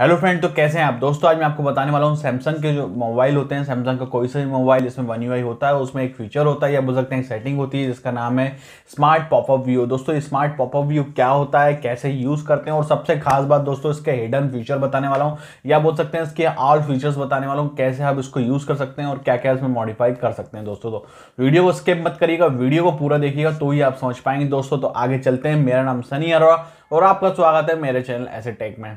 hello friend तो कैसे हैं आप दोस्तों आज मैं आपको बताने वाला हूँ सैमसंग के जो मोबाइल होते हैं सैमसंग का कोई सा भी मोबाइल इसमें वन यू होता है उसमें एक फीचर होता है या बोल सकते हैं एक सेटिंग होती है जिसका नाम है स्मार्ट पॉपअप व्यू दोस्तों स्मार्ट पॉपअप व्यू क्या होता है कैसे यूज़ करते हैं और सबसे खास बात दोस्तों इसके हिडन फीचर बताने वाला हूँ या बोल सकते हैं इसके ऑल फीचर्स बताने वाला हूँ कैसे आप इसको यूज़ कर सकते हैं और क्या क्या इसमें मॉडिफाई कर सकते हैं दोस्तों तो वीडियो को स्किप मत करिएगा वीडियो को पूरा देखिएगा तो ही आप समझ पाएंगे दोस्तों तो आगे चलते हैं मेरा नाम सनी अरोड़ा और आपका स्वागत है मेरे चैनल ऐसे टेक में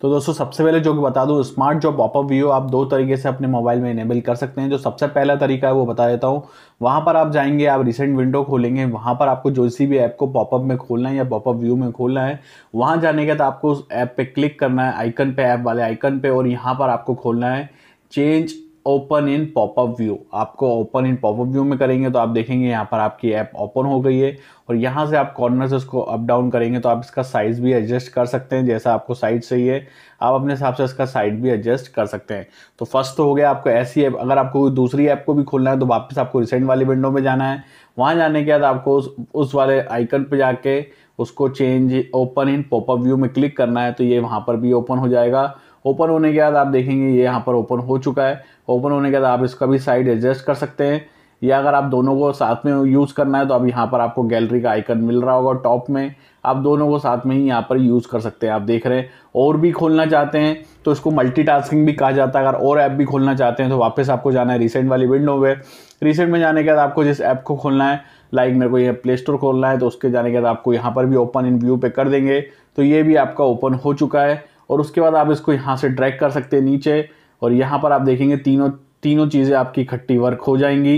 तो दोस्तों सबसे पहले जो बता दूँ स्मार्ट जॉब पॉपअप व्यू आप दो तरीके से अपने मोबाइल में इनेबल कर सकते हैं जो सबसे पहला तरीका है वो बता देता हूँ वहाँ पर आप जाएंगे आप रिसेंट विंडो खोलेंगे वहाँ पर आपको जो सी भी ऐप को पॉपअप में खोलना है या पॉपअप व्यू में खोलना है वहाँ जाने के बाद आपको उस ऐप पर क्लिक करना है आइकन पे ऐप वाले आइकन पे और यहाँ पर आपको खोलना है change open in popup view आपको ओपन इन पॉपअप व्यू में करेंगे तो आप देखेंगे यहाँ पर आपकी ऐप ओपन हो गई है और यहाँ से आप कॉर्नर से उसको अप डाउन करेंगे तो आप इसका साइज़ भी एडजस्ट कर सकते हैं जैसा आपको साइज चाहिए आप अपने हिसाब से इसका साइड भी एडजस्ट कर सकते हैं तो फर्स्ट तो हो गया आपको ऐसी ऐप अगर आपको कोई दूसरी ऐप को भी खोलना है तो वापस आपको रिसेंट वाली विंडो में जाना है वहाँ जाने के बाद आपको उस उस वाले आइकन पर जाके उसको change open in popup view में क्लिक करना है तो ये वहाँ पर भी ओपन हो जाएगा ओपन होने के बाद आप देखेंगे ये यहाँ पर ओपन हो चुका है ओपन होने के बाद आप इसका भी साइड एडजस्ट कर सकते हैं या अगर आप दोनों को साथ में यूज़ करना है तो अब यहाँ पर आपको गैलरी का आइकन मिल रहा होगा टॉप में आप दोनों को साथ में ही यहाँ पर यूज़ कर सकते हैं आप देख रहे हैं और भी खोलना चाहते हैं तो इसको मल्टीटास्किंग भी कहा जाता है अगर और ऐप भी खोलना चाहते हैं तो वापस आपको जाना है रिसेंट वाली विंडो में रिसेंट में जाने के बाद आपको जिस ऐप को खोलना है लाइक मेरे को ये प्ले स्टोर खोलना है तो उसके जाने के बाद आपको यहाँ पर भी ओपन इन व्यू पे कर देंगे तो ये भी आपका ओपन हो चुका है और उसके बाद आप इसको यहाँ से ड्रैग कर सकते हैं नीचे और यहाँ पर आप देखेंगे तीनों तीनों चीज़ें आपकी इकट्ठी वर्क हो जाएंगी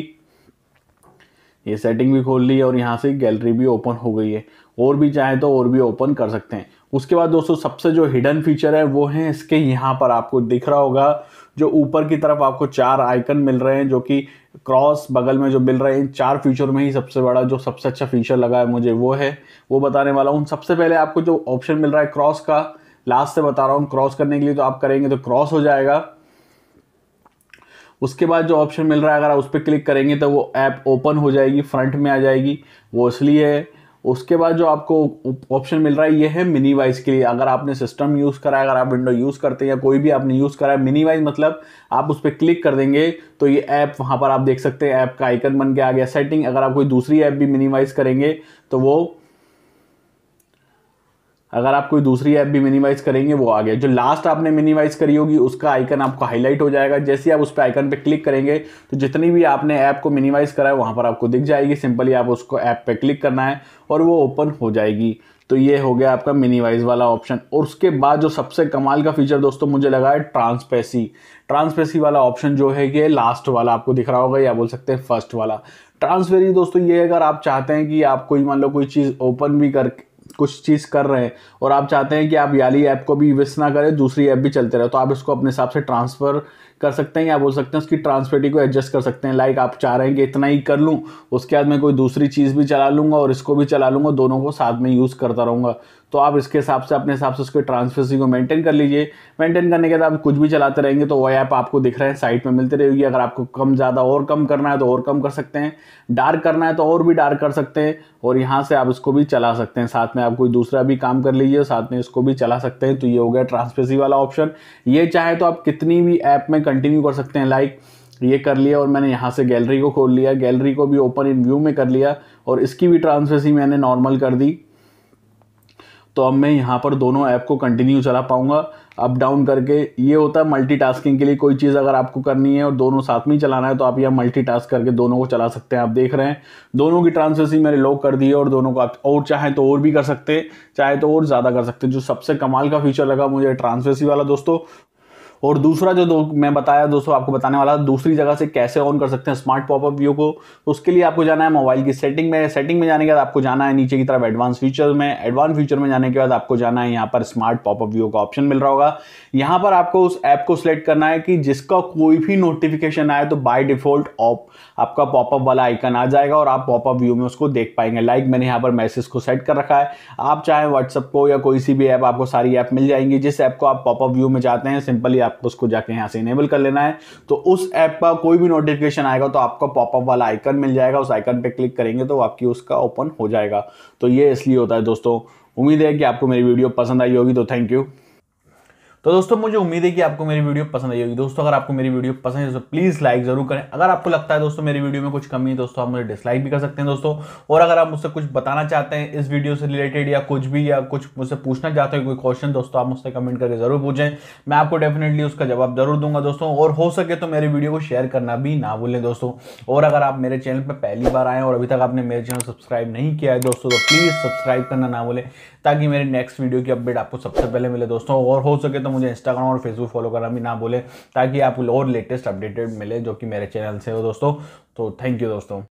ये सेटिंग भी खोल ली है और यहाँ से गैलरी भी ओपन हो गई है और भी चाहे तो और भी ओपन कर सकते हैं उसके बाद दोस्तों सबसे जो हिडन फीचर है वो है इसके यहाँ पर आपको दिख रहा होगा जो ऊपर की तरफ आपको चार आइकन मिल रहे हैं जो कि क्रॉस बगल में जो मिल रहे हैं इन चार फीचर में ही सबसे बड़ा जो सबसे अच्छा फीचर लगा है मुझे वो है वो बताने वाला हूँ सबसे पहले आपको जो ऑप्शन मिल रहा है क्रॉस का लास्ट से बता रहा हूँ क्रॉस करने के लिए तो आप करेंगे तो क्रॉस हो जाएगा उसके बाद जो ऑप्शन मिल रहा है अगर आप उस पर क्लिक करेंगे तो वो ऐप ओपन हो जाएगी फ्रंट में आ जाएगी वो इसलिए है उसके बाद जो आपको ऑप्शन मिल रहा है ये है मिनी वाइज के लिए अगर आपने सिस्टम यूज़ करा है अगर आप विंडो यूज़ करते हैं या कोई भी आपने यूज़ करा है मिनी वाइज मतलब आप उस पर क्लिक कर देंगे तो ये ऐप वहाँ पर आप देख सकते हैं ऐप का आइकन बन के आ गया सेटिंग अगर आप कोई दूसरी ऐप भी मिनी वाइज करेंगे तो वो अगर आप कोई दूसरी ऐप भी मिनिमाइज़ करेंगे वो आ गया जो लास्ट आपने मिनिमाइज़ करी होगी उसका आइकन आपको हाईलाइट हो जाएगा जैसे ही आप उस पर आइकन पर क्लिक करेंगे तो जितनी भी आपने ऐप को मिनिमाइज़ करा है वहाँ पर आपको दिख जाएगी सिंपली आप उसको ऐप पर क्लिक करना है और वो ओपन हो जाएगी तो ये हो गया आपका मिनीवाइज वाला ऑप्शन और उसके बाद जो सबसे कमाल का फीचर दोस्तों मुझे लगा है ट्रांसपेसी ट्रांसपेसी वाला ऑप्शन जो है ये लास्ट वाला आपको दिख रहा होगा या बोल सकते हैं फर्स्ट वाला ट्रांसपेरी दोस्तों ये अगर आप चाहते हैं कि आप कोई मान लो कोई चीज़ ओपन भी कर कुछ चीज़ कर रहे हैं और आप चाहते हैं कि आप याली ऐप को भी विस ना करें दूसरी ऐप भी चलते रहे तो आप इसको अपने हिसाब से ट्रांसफ़र कर सकते हैं या बोल सकते हैं उसकी ट्रांसफेटी को एडजस्ट कर सकते हैं लाइक आप चाह रहे हैं कि इतना ही कर लूँ उसके बाद मैं कोई दूसरी चीज़ भी चला लूँगा और इसको भी चला लूँगा दोनों को साथ में यूज़ करता रहूँगा तो आप इसके हिसाब से अपने हिसाब से उसके ट्रांसफेसी को मेंटेन कर लीजिए मेंटेन करने के बाद आप कुछ भी चलाते रहेंगे तो वो ऐप आपको दिख रहे हैं साइट में मिलते रहेगी अगर आपको कम ज़्यादा और कम करना है तो और कम कर सकते हैं डार्क करना है तो और भी डार्क कर सकते हैं और यहाँ से आप इसको भी चला सकते हैं साथ में आप कोई दूसरा भी काम कर लीजिए साथ में इसको भी चला सकते हैं तो ये हो गया ट्रांसफेसी वाला ऑप्शन ये चाहे तो आप कितनी भी ऐप में कंटिन्यू कर सकते हैं लाइक ये कर लिया और मैंने यहाँ से गैलरी को खोल लिया गैलरी को भी ओपन इन व्यू में कर लिया और इसकी भी ट्रांसफेसी मैंने नॉर्मल कर दी तो अब मैं यहाँ पर दोनों ऐप को कंटिन्यू चला पाऊँगा अप डाउन करके ये होता है मल्टीटास्किंग के लिए कोई चीज़ अगर आपको करनी है और दोनों साथ में ही चलाना है तो आप यहाँ मल्टीटास्क करके दोनों को चला सकते हैं आप देख रहे हैं दोनों की ट्रांसफेसिंग मैंने लॉक कर दी है और दोनों को आप और चाहे तो और भी कर सकते चाहे तो और ज़्यादा कर सकते जो सबसे कमाल का फीचर लगा मुझे ट्रांसफेसी वाला दोस्तों और दूसरा जो दो मैं बताया दोस्तों आपको बताने वाला दूसरी जगह से कैसे ऑन कर सकते हैं स्मार्ट पॉपअप व्यू को उसके लिए आपको जाना है मोबाइल की सेटिंग में सेटिंग में जाने के बाद आपको जाना है नीचे की तरफ एडवांस फीचर में एडवांस फीचर में जाने के बाद आपको जाना है यहाँ पर स्मार्ट पॉपअप व्यू का ऑप्शन मिल रहा होगा यहाँ पर आपको उस ऐप को सिलेक्ट करना है कि जिसका कोई भी नोटिफिकेशन आए तो बाई डिफॉल्ट ऑप आपका पॉपअप वाला आइकन आ जाएगा और आप पॉपअप व्यू में उसको देख पाएंगे लाइक मैंने यहाँ पर मैसेज को सेट कर रखा है आप चाहे व्हाट्सअप को या कोई सी भी ऐप आपको सारी ऐप मिल जाएंगी जिस ऐप को आप पॉपअप व्यू में जाते हैं सिंपली आपको उसको जाके यहाँ से इनेबल कर लेना है तो उस ऐप का कोई भी नोटिफिकेशन आएगा तो आपको पॉपअप वाला आइकन मिल जाएगा उस आइकन पर क्लिक करेंगे तो आपकी उसका ओपन हो जाएगा तो ये इसलिए होता है दोस्तों उम्मीद है कि आपको मेरी वीडियो पसंद आई होगी तो थैंक यू तो दोस्तों मुझे उम्मीद है कि आपको मेरी वीडियो पसंद आई होगी दोस्तों अगर आपको मेरी वीडियो पसंद है तो प्लीज़ लाइक जरूर करें अगर आपको लगता है दोस्तों मेरी वीडियो में कुछ कमी है दोस्तों आप मुझे डिसलाइक भी कर सकते हैं दोस्तों और अगर आप मुझसे कुछ बताना चाहते हैं इस वीडियो से रिलेटेड या कुछ भी या कुछ मुझसे पूछना चाहते हो कोई क्वेश्चन दोस्तों आप मुझसे कमेंट करके जरूर पूछें मैं आपको डेफिनेटली उसका जवाब जरूर दूंगा दोस्तों और हो सके तो मेरी वीडियो को शेयर करना भी ना भूलें दोस्तों और अगर आप मेरे चैनल पर पहली बार आए और अभी तक आपने मेरे चैनल सब्सक्राइब नहीं किया है दोस्तों तो प्लीज़ सब्सक्राइब करना ना भूलें ताकि मेरे नेक्स्ट वीडियो की अपडेट आपको सबसे पहले मिले दोस्तों और हो सके तो तो मुझे इंस्टाग्राम और फेसबुक फॉलो करना भी ना बोले ताकि आप और लेटेस्ट अपडेटेड मिले जो कि मेरे चैनल से हो दोस्तों तो थैंक यू दोस्तों